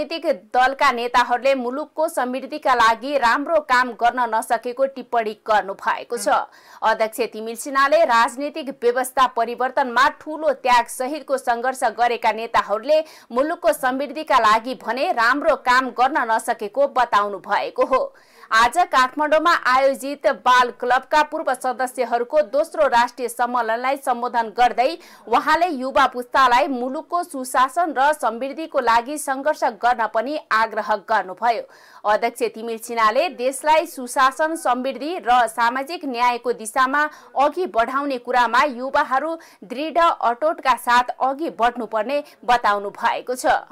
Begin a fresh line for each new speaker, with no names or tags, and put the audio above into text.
राजनीतिक दलका नेताहरूले मुलुकको समृद्धिका लागि राम्रो काम गर्न नसकेको टिप्पणी गर्नु भएको छ अध्यक्ष तिमिल सिन्हाले राजनीतिक व्यवस्था परिवर्तनमा ठूलो त्याग सहितको संघर्ष गरेका नेताहरूले मुलुकको समृद्धिका लागि भने राम्रो काम गर्न नसकेको बताउनु भएको हो आज काठमाडौँमा आयोजित बाल क्लबका पूर्व सदस्यहरूको दोस्रो राष्ट्रिय सम्मेलनलाई सम्बोधन गर्दै उहाँले युवा पुस्तालाई मुलुकको सुशासन र समृद्धिको लागि सङ्घर्ष गर्न पनि आग्रह गर्नुभयो अध्यक्ष तिमिर सिन्हाले देशलाई सुशासन समृद्धि र सामाजिक न्यायको दिशामा अघि बढाउने कुरामा युवाहरू दृढ अटोटका साथ अघि बढ्नुपर्ने बताउनु भएको छ